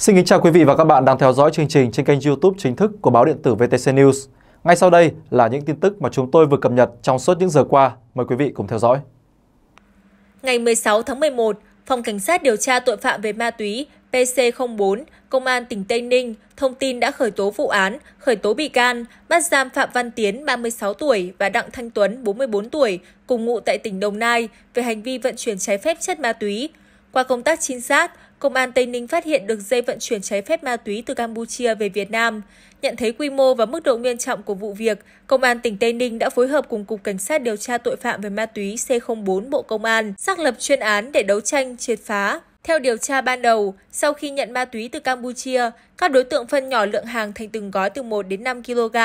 Xin kính chào quý vị và các bạn đang theo dõi chương trình trên kênh YouTube chính thức của báo điện tử VTC News. Ngay sau đây là những tin tức mà chúng tôi vừa cập nhật trong suốt những giờ qua. Mời quý vị cùng theo dõi. Ngày 16 tháng 11, Phòng Cảnh sát điều tra tội phạm về ma túy PC04, Công an tỉnh Tây Ninh thông tin đã khởi tố vụ án, khởi tố bị can, bắt giam Phạm Văn Tiến, 36 tuổi và Đặng Thanh Tuấn, 44 tuổi, cùng ngụ tại tỉnh Đồng Nai về hành vi vận chuyển trái phép chất ma túy. Qua công tác trinh sát, Công an Tây Ninh phát hiện được dây vận chuyển trái phép ma túy từ Campuchia về Việt Nam. Nhận thấy quy mô và mức độ nghiêm trọng của vụ việc, Công an tỉnh Tây Ninh đã phối hợp cùng Cục Cảnh sát điều tra tội phạm về ma túy C04 Bộ Công an xác lập chuyên án để đấu tranh, triệt phá. Theo điều tra ban đầu, sau khi nhận ma túy từ Campuchia, các đối tượng phân nhỏ lượng hàng thành từng gói từ 1 đến 5 kg,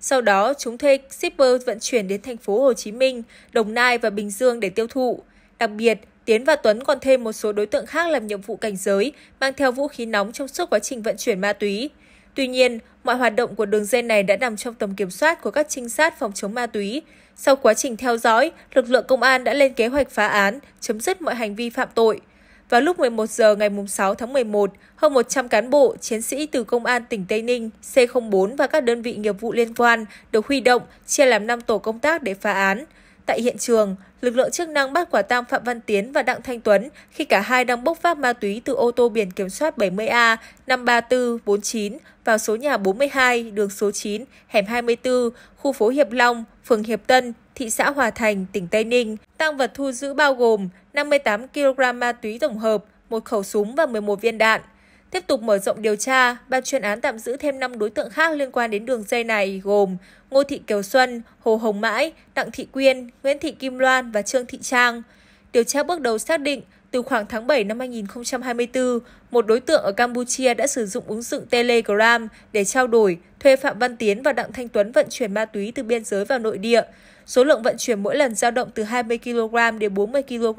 sau đó chúng thuê shipper vận chuyển đến thành phố Hồ Chí Minh, Đồng Nai và Bình Dương để tiêu thụ. Đặc biệt, Tiến và Tuấn còn thêm một số đối tượng khác làm nhiệm vụ cảnh giới, mang theo vũ khí nóng trong suốt quá trình vận chuyển ma túy. Tuy nhiên, mọi hoạt động của đường dây này đã nằm trong tầm kiểm soát của các trinh sát phòng chống ma túy. Sau quá trình theo dõi, lực lượng công an đã lên kế hoạch phá án, chấm dứt mọi hành vi phạm tội. Vào lúc 11 giờ ngày 6 tháng 11, hơn 100 cán bộ, chiến sĩ từ Công an tỉnh Tây Ninh, C04 và các đơn vị nghiệp vụ liên quan được huy động, chia làm 5 tổ công tác để phá án. Tại hiện trường, lực lượng chức năng bắt quả tang Phạm Văn Tiến và Đặng Thanh Tuấn khi cả hai đang bốc phát ma túy từ ô tô biển kiểm soát 70A 53449 vào số nhà 42, đường số 9, hẻm 24, khu phố Hiệp Long, phường Hiệp Tân, thị xã Hòa Thành, tỉnh Tây Ninh. Tăng vật thu giữ bao gồm 58 kg ma túy tổng hợp, một khẩu súng và 11 viên đạn. Tiếp tục mở rộng điều tra, ban chuyên án tạm giữ thêm 5 đối tượng khác liên quan đến đường dây này gồm Ngô Thị Kiều Xuân, Hồ Hồng Mãi, Đặng Thị Quyên, Nguyễn Thị Kim Loan và Trương Thị Trang. Điều tra bước đầu xác định, từ khoảng tháng 7 năm 2024, một đối tượng ở Campuchia đã sử dụng ứng dụng Telegram để trao đổi, thuê Phạm Văn Tiến và Đặng Thanh Tuấn vận chuyển ma túy từ biên giới vào nội địa. Số lượng vận chuyển mỗi lần dao động từ 20 kg đến 40 kg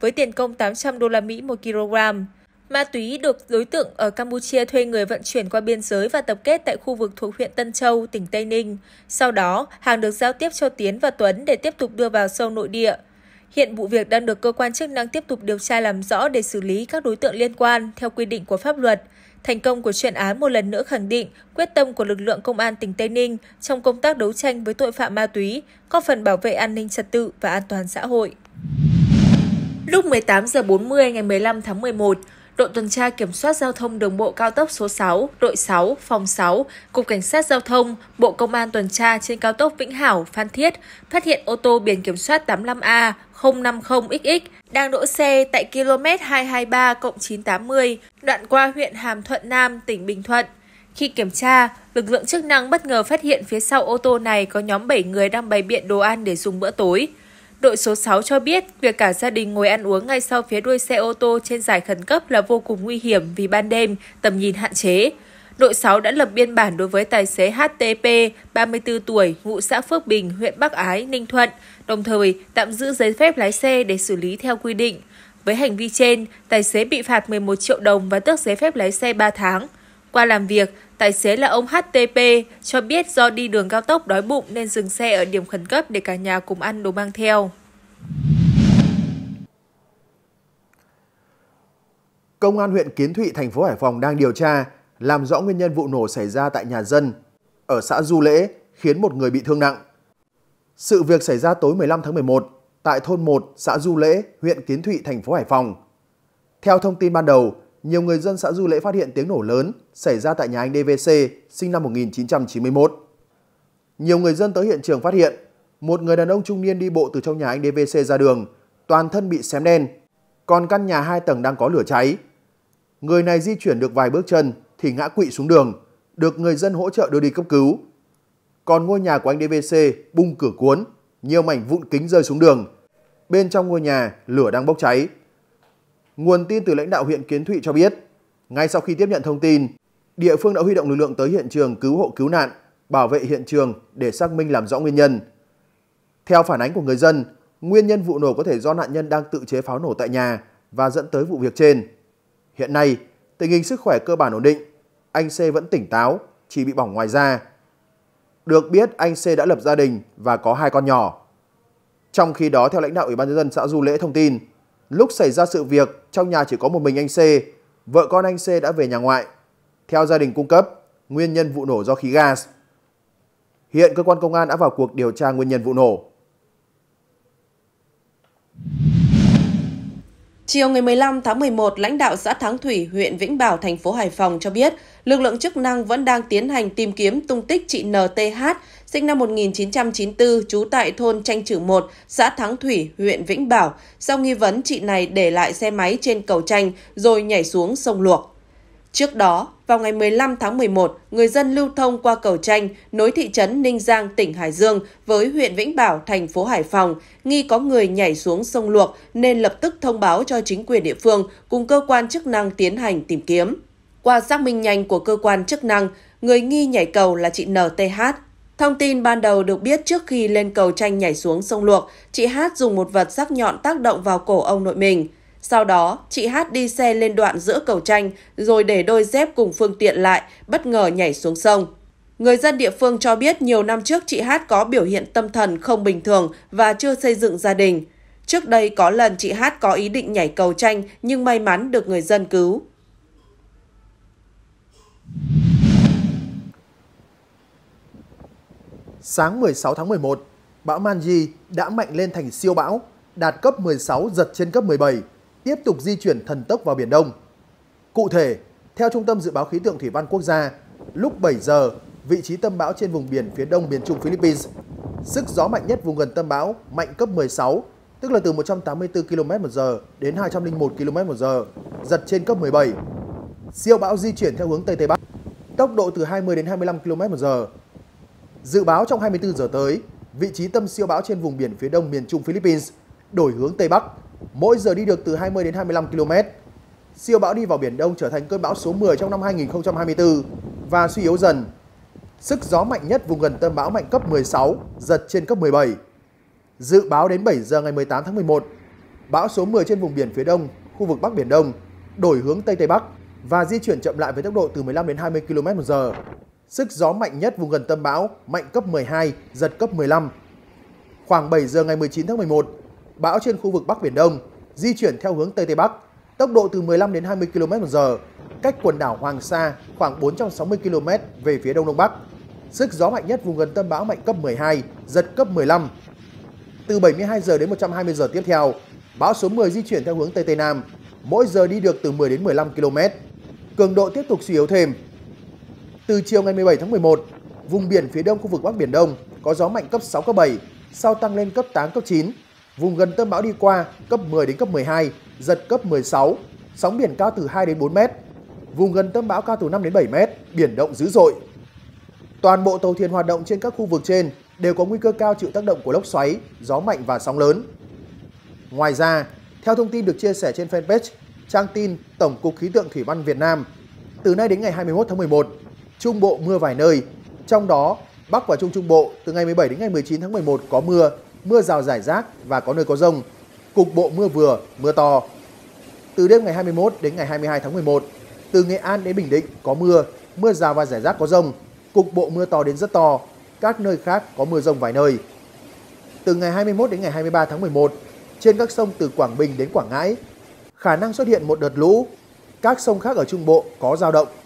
với tiền công 800 đô la Mỹ một kg. Ma túy được đối tượng ở Campuchia thuê người vận chuyển qua biên giới và tập kết tại khu vực thuộc huyện Tân Châu, tỉnh Tây Ninh. Sau đó, hàng được giao tiếp cho Tiến và Tuấn để tiếp tục đưa vào sâu nội địa. Hiện vụ việc đang được cơ quan chức năng tiếp tục điều tra làm rõ để xử lý các đối tượng liên quan theo quy định của pháp luật. Thành công của chuyên án một lần nữa khẳng định quyết tâm của lực lượng công an tỉnh Tây Ninh trong công tác đấu tranh với tội phạm ma túy, có phần bảo vệ an ninh trật tự và an toàn xã hội. Lúc 18 giờ 40 ngày 15 tháng 11, đội tuần tra kiểm soát giao thông đường bộ cao tốc số 6, đội 6, phòng 6, Cục Cảnh sát Giao thông, Bộ Công an tuần tra trên cao tốc Vĩnh Hảo, Phan Thiết, phát hiện ô tô biển kiểm soát 85A 050XX đang đỗ xe tại km 223 980, đoạn qua huyện Hàm Thuận Nam, tỉnh Bình Thuận. Khi kiểm tra, lực lượng chức năng bất ngờ phát hiện phía sau ô tô này có nhóm 7 người đang bày biện đồ ăn để dùng bữa tối. Đội số 6 cho biết, việc cả gia đình ngồi ăn uống ngay sau phía đuôi xe ô tô trên giải khẩn cấp là vô cùng nguy hiểm vì ban đêm, tầm nhìn hạn chế. Đội 6 đã lập biên bản đối với tài xế HTP, 34 tuổi, ngụ xã Phước Bình, huyện Bắc Ái, Ninh Thuận, đồng thời tạm giữ giấy phép lái xe để xử lý theo quy định. Với hành vi trên, tài xế bị phạt 11 triệu đồng và tước giấy phép lái xe 3 tháng. Qua làm việc, tài xế là ông HTP cho biết do đi đường cao tốc đói bụng nên dừng xe ở điểm khẩn cấp để cả nhà cùng ăn đồ mang theo. Công an huyện Kiến Thụy, thành phố Hải Phòng đang điều tra, làm rõ nguyên nhân vụ nổ xảy ra tại nhà dân ở xã Du Lễ khiến một người bị thương nặng. Sự việc xảy ra tối 15 tháng 11 tại thôn 1, xã Du Lễ, huyện Kiến Thụy, thành phố Hải Phòng. Theo thông tin ban đầu, nhiều người dân xã Du Lễ phát hiện tiếng nổ lớn xảy ra tại nhà anh DVC sinh năm 1991. Nhiều người dân tới hiện trường phát hiện một người đàn ông trung niên đi bộ từ trong nhà anh DVC ra đường, toàn thân bị xém đen, còn căn nhà hai tầng đang có lửa cháy. Người này di chuyển được vài bước chân thì ngã quỵ xuống đường, được người dân hỗ trợ đưa đi cấp cứu. Còn ngôi nhà của anh DVC bung cửa cuốn, nhiều mảnh vụn kính rơi xuống đường. Bên trong ngôi nhà, lửa đang bốc cháy, Nguồn tin từ lãnh đạo huyện Kiến Thụy cho biết, ngay sau khi tiếp nhận thông tin, địa phương đã huy động lực lượng tới hiện trường cứu hộ cứu nạn, bảo vệ hiện trường để xác minh làm rõ nguyên nhân. Theo phản ánh của người dân, nguyên nhân vụ nổ có thể do nạn nhân đang tự chế pháo nổ tại nhà và dẫn tới vụ việc trên. Hiện nay, tình hình sức khỏe cơ bản ổn định, anh C vẫn tỉnh táo, chỉ bị bỏng ngoài da. Được biết anh C đã lập gia đình và có hai con nhỏ. Trong khi đó theo lãnh đạo Ủy ban nhân dân xã Du Lễ thông tin, Lúc xảy ra sự việc, trong nhà chỉ có một mình anh C, vợ con anh C đã về nhà ngoại. Theo gia đình cung cấp, nguyên nhân vụ nổ do khí gas. Hiện cơ quan công an đã vào cuộc điều tra nguyên nhân vụ nổ. Chiều ngày 15 tháng 11, lãnh đạo xã Thắng Thủy, huyện Vĩnh Bảo, thành phố Hải Phòng cho biết, lực lượng chức năng vẫn đang tiến hành tìm kiếm tung tích chị NTH, sinh năm 1994, trú tại thôn Tranh Trử 1, xã Thắng Thủy, huyện Vĩnh Bảo, sau nghi vấn chị này để lại xe máy trên cầu Tranh rồi nhảy xuống sông Luộc. Trước đó, vào ngày 15 tháng 11, người dân lưu thông qua cầu tranh nối thị trấn Ninh Giang, tỉnh Hải Dương với huyện Vĩnh Bảo, thành phố Hải Phòng, nghi có người nhảy xuống sông Luộc nên lập tức thông báo cho chính quyền địa phương cùng cơ quan chức năng tiến hành tìm kiếm. Qua xác minh nhanh của cơ quan chức năng, người nghi nhảy cầu là chị NTH. Thông tin ban đầu được biết trước khi lên cầu tranh nhảy xuống sông Luộc, chị Hát dùng một vật sắc nhọn tác động vào cổ ông nội mình – sau đó, chị Hát đi xe lên đoạn giữa cầu tranh rồi để đôi dép cùng phương tiện lại, bất ngờ nhảy xuống sông. Người dân địa phương cho biết nhiều năm trước chị Hát có biểu hiện tâm thần không bình thường và chưa xây dựng gia đình. Trước đây có lần chị Hát có ý định nhảy cầu tranh nhưng may mắn được người dân cứu. Sáng 16 tháng 11, bão Manji đã mạnh lên thành siêu bão, đạt cấp 16 giật trên cấp 17 tiếp tục di chuyển thần tốc vào Biển Đông. Cụ thể, theo Trung tâm Dự báo Khí tượng Thủy văn Quốc gia, lúc 7 giờ, vị trí tâm bão trên vùng biển phía đông miền trung Philippines. Sức gió mạnh nhất vùng gần tâm bão mạnh cấp 16, tức là từ 184 km/h đến 201 km/h, giật trên cấp 17. Siêu bão di chuyển theo hướng Tây Tây Bắc, tốc độ từ 20 đến 25 km/h. Dự báo trong 24 giờ tới, vị trí tâm siêu bão trên vùng biển phía đông miền trung Philippines đổi hướng Tây Bắc, mỗi giờ đi được từ 20 đến 25 km. Siêu bão đi vào Biển Đông trở thành cơn bão số 10 trong năm 2024 và suy yếu dần. Sức gió mạnh nhất vùng gần tâm bão mạnh cấp 16, giật trên cấp 17. Dự báo đến 7 giờ ngày 18 tháng 11, bão số 10 trên vùng biển phía đông, khu vực Bắc Biển Đông, đổi hướng Tây Tây Bắc và di chuyển chậm lại với tốc độ từ 15 đến 20 km h Sức gió mạnh nhất vùng gần tâm bão mạnh cấp 12, giật cấp 15. Khoảng 7 giờ ngày 19 tháng 11, bão trên khu vực Bắc Biển Đông, di chuyển theo hướng Tây Tây Bắc, tốc độ từ 15 đến 20 km h cách quần đảo Hoàng Sa khoảng 460 km về phía Đông Đông Bắc. Sức gió mạnh nhất vùng gần tâm bão mạnh cấp 12, giật cấp 15. Từ 72 giờ đến 120 giờ tiếp theo, bão số 10 di chuyển theo hướng Tây Tây Nam, mỗi giờ đi được từ 10 đến 15 km. Cường độ tiếp tục suy yếu thêm. Từ chiều ngày 17 tháng 11, vùng biển phía đông khu vực Bắc Biển Đông có gió mạnh cấp 6, cấp 7, sau tăng lên cấp 8, cấp 9, Vùng gần tâm bão đi qua, cấp 10 đến cấp 12, giật cấp 16, sóng biển cao từ 2 đến 4 mét. Vùng gần tâm bão cao từ 5 đến 7 mét, biển động dữ dội. Toàn bộ tàu thuyền hoạt động trên các khu vực trên đều có nguy cơ cao chịu tác động của lốc xoáy, gió mạnh và sóng lớn. Ngoài ra, theo thông tin được chia sẻ trên fanpage, trang tin Tổng cục Khí tượng Thủy văn Việt Nam, từ nay đến ngày 21 tháng 11, Trung Bộ mưa vài nơi, trong đó Bắc và Trung Trung Bộ từ ngày 17 đến ngày 19 tháng 11 có mưa, mưa rào rải rác và có nơi có rông, cục bộ mưa vừa, mưa to. Từ đêm ngày 21 đến ngày 22 tháng 11, từ Nghệ An đến Bình Định có mưa, mưa rào và rải rác có rông, cục bộ mưa to đến rất to, các nơi khác có mưa rông vài nơi. Từ ngày 21 đến ngày 23 tháng 11, trên các sông từ Quảng Bình đến Quảng Ngãi, khả năng xuất hiện một đợt lũ. Các sông khác ở Trung Bộ có dao động.